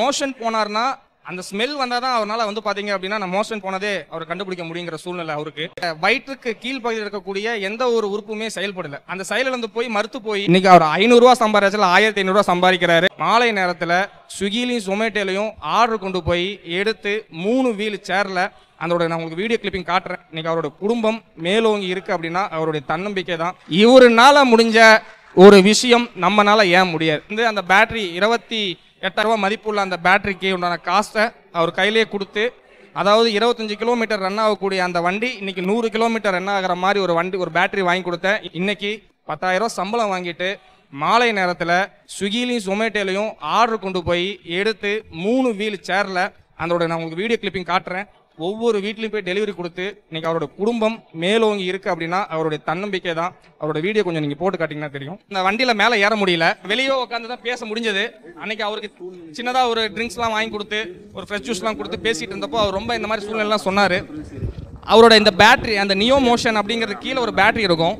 motion போனார்னா அந்த smell வந்தால் தான் அவரால் வந்து பார்த்தீங்க அப்படின்னா நான் மோஷன் போனதே அவர் கண்டுபிடிக்க முடியுங்கிற சூழ்நிலை அவருக்கு வயிற்றுக்கு கீழ்ப்பகுதியில் இருக்கக்கூடிய எந்த ஒரு உறுப்புமே செயல்படல அந்த செயலிழந்து போய் மறுத்து போய் இன்னைக்கு அவர் ஐநூறுரூவா சம்பாதிச்சல ஆயிரத்தி ஐநூறுரூவா சம்பாதிக்கிறாரு மாலை நேரத்தில் ஸ்விக்கிலையும் ஜொமேட்டோலையும் ஆர்டர் கொண்டு போய் எடுத்து மூணு வீல் சேரில் அதோட நான் உங்களுக்கு வீடியோ கிளிப்பிங் காட்டுறேன் இன்னைக்கு அவரோட குடும்பம் மேலோங்கி இருக்கு அப்படின்னா அவருடைய தன்னம்பிக்கை தான் இவருனால முடிஞ்ச ஒரு விஷயம் நம்மனால ஏன் முடியாது வந்து அந்த பேட்டரி இருபத்தி எட்டாயிரரூபா மதிப்புள்ள அந்த பேட்டரிக்கு உண்டான காஸ்ட்டை அவர் கையிலேயே கொடுத்து அதாவது இருபத்தஞ்சு கிலோமீட்டர் ரன் ஆகக்கூடிய அந்த வண்டி இன்னைக்கு நூறு கிலோமீட்டர் ரன் ஆகிற மாதிரி ஒரு வண்டி ஒரு பேட்டரி வாங்கி கொடுத்தேன் இன்னைக்கு ரூபா சம்பளம் வாங்கிட்டு மாலை நேரத்தில் ஸ்விக்கிலையும் சொமேட்டோலையும் ஆர்டர் கொண்டு போய் எடுத்து மூணு வீல் சேரில் அதோட நான் உங்களுக்கு வீடியோ கிளிப்பிங் காட்டுறேன் ஒவ்வொரு வீட்லையும் போய் டெலிவரி கொடுத்து இன்னைக்கு அவரோட குடும்பம் மேலோங்கி இருக்கு அப்படின்னா அவருடைய தன்னம்பிக்கை தான் அவரோட வீடியோ கொஞ்சம் நீங்க போட்டு காட்டிங்கன்னா தெரியும் இந்த வண்டியில மேல ஏற முடியல வெளியே உட்காந்து தான் பேச முடிஞ்சது அன்னைக்கு அவருக்கு சின்னதா ஒரு ட்ரிங்க்ஸ் எல்லாம் வாங்கி கொடுத்து ஒரு ஃப்ரெஷ் ஜூஸ் எல்லாம் கொடுத்து பேசிட்டு இருந்தப்போ அவர் ரொம்ப இந்த மாதிரி சூழ்நிலை எல்லாம் சொன்னாரு அவரோட இந்த பேட்டரி அந்த நியோ மோஷன் அப்படிங்கிறது கீழே ஒரு பேட்டரி இருக்கும்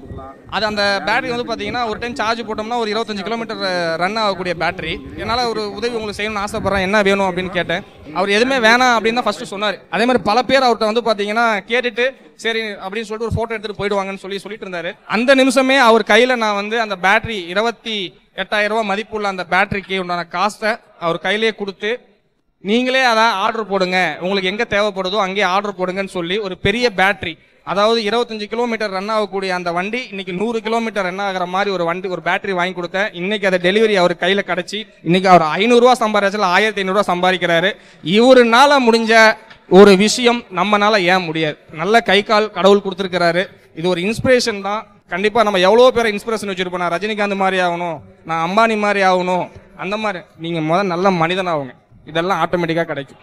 அது அந்த பேட்டரி வந்து பார்த்தீங்கன்னா ஒரு டைம் சார்ஜ் போட்டோம்னா ஒரு இருபத்தஞ்சு கிலோமீட்டர் ரன் ஆகக்கூடிய பேட்டரி என்னால் ஒரு உதவி உங்களுக்கு செய்யணும்னு ஆசைப்பட்றேன் என்ன வேணும் அப்படின்னு கேட்டேன் அவர் எதுவுமே வேணாம் அப்படின்னு தான் ஃபஸ்ட்டு சொன்னார் அதே மாதிரி பல பேர் அவர்கிட்ட வந்து பார்த்தீங்கன்னா கேட்டுட்டு சரி அப்படின்னு சொல்லிட்டு ஒரு ஃபோட்டோ எடுத்துகிட்டு போயிடுவாங்கன்னு சொல்லி சொல்லிட்டு இருந்தார் அந்த நிமிஷமே அவர் கையில் நான் வந்து அந்த பேட்டரி இருபத்தி எட்டாயிரம் ரூபா மதிப்புள்ள அந்த பேட்டரிக்கு உண்டான காஸ்ட்டை அவர் கையிலே கொடுத்து நீங்களே அதை ஆர்டர் போடுங்க உங்களுக்கு எங்கே தேவைப்படுதோ அங்கேயே ஆர்டர் போடுங்கன்னு சொல்லி ஒரு பெரிய பேட்டரி அதாவது இருபத்தஞ்சு கிலோமீட்டர் ரன் ஆகக்கூடிய அந்த வண்டி இன்னைக்கு நூறு கிலோமீட்டர் ரன் ஆகிற மாதிரி ஒரு வண்டி ஒரு பேட்டரி வாங்கி கொடுத்தேன் இன்னைக்கு அதை டெலிவரி அவர் கையில் கிடச்சி இன்னைக்கு அவர் ஐநூறுரூவா சம்பாதிச்சல ஆயிரத்தி ஐநூறுரூவா சம்பாதிக்கிறாரு இவருனால முடிஞ்ச ஒரு விஷயம் நம்மனால ஏன் முடியாது நல்ல கை கால் கடவுள் கொடுத்துருக்கிறாரு இது ஒரு இன்ஸ்பிரேஷன் தான் கண்டிப்பாக நம்ம எவ்வளோ பேரை இன்ஸ்பிரேஷன் வச்சுருப்போம் நான் ரஜினிகாந்த் மாதிரி ஆகணும் நான் அம்பானி மாதிரி ஆகணும் அந்த மாதிரி நீங்கள் முதல் நல்ல மனிதனாகுங்க இதெல்லாம் ஆட்டோமேட்டிக்காக கிடைக்கும்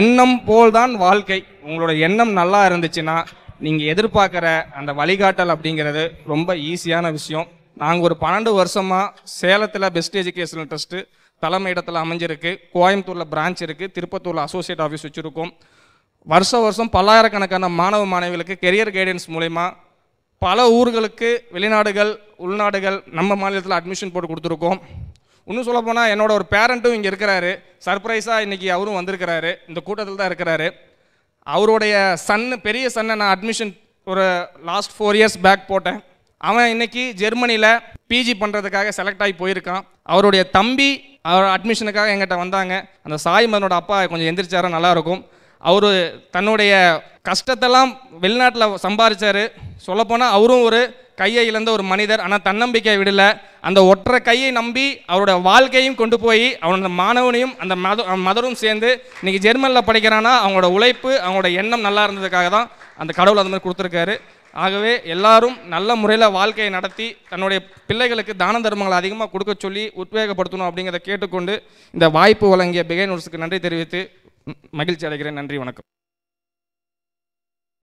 எண்ணம் போல்தான் வாழ்க்கை உங்களோட எண்ணம் நல்லா இருந்துச்சுன்னா நீங்கள் எதிர்பார்க்குற அந்த வழிகாட்டல் அப்படிங்கிறது ரொம்ப ஈஸியான விஷயம் நாங்கள் ஒரு பன்னெண்டு வருஷமாக சேலத்தில் பெஸ்ட் எஜுகேஷனல் ட்ரஸ்ட்டு தலைமை இடத்துல அமைஞ்சிருக்கு கோயம்புத்தூரில் பிரான்ச் இருக்குது திருப்பத்தூரில் அசோசியேட் ஆஃபீஸ் வச்சுருக்கோம் வருஷ வருஷம் பல்லாயிரக்கணக்கான மாணவ மாணவிகளுக்கு கெரியர் கைடன்ஸ் மூலிமா பல ஊர்களுக்கு வெளிநாடுகள் உள்நாடுகள் நம்ம மாநிலத்தில் அட்மிஷன் போட்டு கொடுத்துருக்கோம் இன்னும் சொல்ல போனால் என்னோட ஒரு பேரண்ட்டும் இங்கே இருக்கிறாரு சர்ப்ரைஸாக இன்றைக்கி அவரும் வந்திருக்கிறாரு இந்த கூட்டத்தில் தான் இருக்கிறாரு அவருடைய சன்னு பெரிய சன்னை நான் அட்மிஷன் ஒரு லாஸ்ட் ஃபோர் இயர்ஸ் பேக் போட்டேன் அவன் இன்னைக்கு ஜெர்மனியில் பிஜி பண்ணுறதுக்காக செலக்ட் ஆகி போயிருக்கான் அவருடைய தம்பி அவர் அட்மிஷனுக்காக எங்கிட்ட வந்தாங்க அந்த சாய் மதனோட அப்பா கொஞ்சம் எந்திரிச்சாரா நல்லாயிருக்கும் அவர் தன்னுடைய கஷ்டத்தெல்லாம் வெளிநாட்டில் சம்பாதிச்சார் சொல்லப்போனால் அவரும் ஒரு கையை இழந்த ஒரு மனிதர் ஆனால் தன்னம்பிக்கை விடலை அந்த ஒற்றை கையை நம்பி அவரோட வாழ்க்கையும் கொண்டு போய் அவனோட மாணவனையும் அந்த மத மதரும் சேர்ந்து இன்றைக்கி ஜெர்மனில் படிக்கிறான்னா அவங்களோட உழைப்பு அவங்களோட எண்ணம் நல்லா இருந்ததுக்காக தான் அந்த கடவுள் அந்த மாதிரி கொடுத்துருக்காரு ஆகவே எல்லாரும் நல்ல முறையில் வாழ்க்கையை நடத்தி தன்னுடைய பிள்ளைகளுக்கு தான தர்மங்களை அதிகமாக கொடுக்க சொல்லி உத்வேகப்படுத்தணும் அப்படிங்கிறத கேட்டுக்கொண்டு இந்த வாய்ப்பு வழங்கிய பிகைனூர்ஸுக்கு நன்றி தெரிவித்து மகிழ்ச்சி அடைகிறேன் நன்றி வணக்கம்